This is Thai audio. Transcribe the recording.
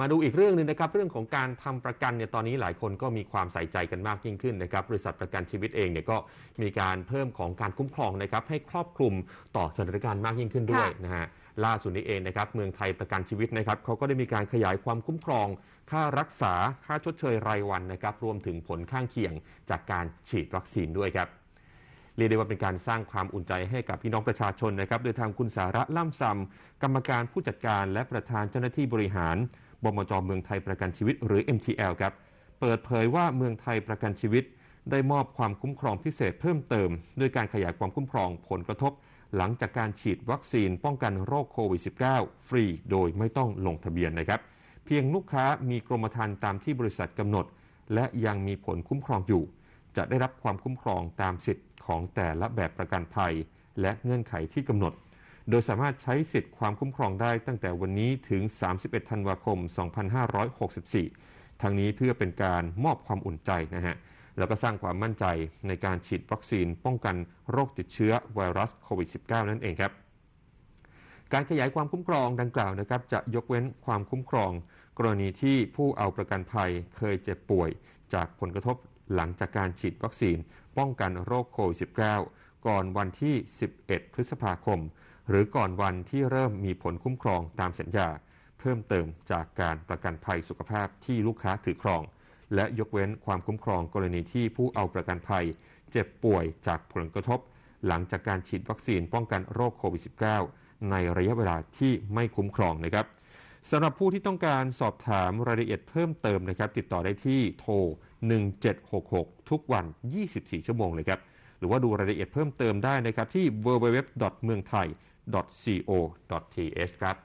มาดูอีกเรื่องนึงนะครับเรื่องของการทำประกันเนี่ยตอนนี้หลายคนก็มีความใส่ใจกันมากยิ่งขึ้นนะครับ บริษัทประกันชีวิตเองเนี่ยก็มีการเพิ่มของการคุ้มครองนะครับให้ครอบคลุมต่อสถานการณ์มากยิ่งขึ้นด้วยนะฮะล่าสุดนี้เองนะครับเมืองไทยประกันชีวิตนะครับเขาก็ได้มีการขยายความคุ้มครอง ค่ารักษาค่าชดเชยรายวันนะครับ รวมถึงผลข้างเคียง จากการฉีดวัคซีนด้วยครับเรียกได้ว่าเป็นการสร้างความอุ่นใจให้กับพี่น้องประชาชนนะครับ โดยทางคุณสาระล่ำซำกรรมการผู้จัดการ และประธานเจ้าหน้าที่บริหารบมจเมืองไทยประกันชีวิต หรือ MTL ครับเปิดเผยว่าเมืองไทยประกันชีวิต ได้มอบความคุ้มครองพิเศษเพิ่มเติมด้วยการขยายความคุ้มครองผลกระทบหลังจากการฉีดวัคซีนป้องกันโรคโควิด -19 ฟรี โดยไม่ต้องลงทะเบียนนะครับ เพียงลูกค้ามีกรมธรรม์ตามที่บริษัทกำหนด และยังมีผลคุ้มครองอยู่ จะได้รับความคุ้มครองตามสิทธิ์ของแต่ละแบบประกันภัยและเงื่อนไขที่กำหนดโดยสามารถใช้สิทธิ์ความคุ้มครองได้ตั้งแต่วันนี้ถึง 31ธันวาคม 2564 ทั้งนี้เพื่อเป็นการมอบความอุ่นใจนะฮะ แล้วก็สร้างความมั่นใจในการฉีดวัคซีนป้องกันโรคติดเชื้อไวรัสโควิด -19 นั่นเองครับ การขยายความคุ้มครองดังกล่าวนะครับจะยกเว้นความคุ้มครอง กรณีที่ผู้เอาประกันภัยเคยเจ็บป่วย จากผลกระทบหลังจากการฉีดวัคซีนป้องกันโรคโควิด -19 ก่อนวันที่ 11 พฤษภาคมหรือก่อนวันที่เริ่มมีผลคุ้มครองตามสัญญา เพิ่มเติมจากการประกันภัยสุขภาพที่ลูกค้าถือครอง และยกเว้นความคุ้มครองกรณีที่ผู้เอาประกันภัยเจ็บป่วยจากผลกระทบหลังจากการฉีดวัคซีนป้องกันโรคโควิด -19 ในระยะเวลาที่ไม่คุ้มครองนะครับสำหรับผู้ที่ต้องการสอบถามรายละเอียดเพิ่มเติมนะครับ ติดต่อได้ที่โทร1766 ทุกวัน 24 ชั่วโมงเลยครับหรือว่าดูรายละเอียดเพิ่มเติมได้นะครับที่ www. เมืองไทย co th ครับ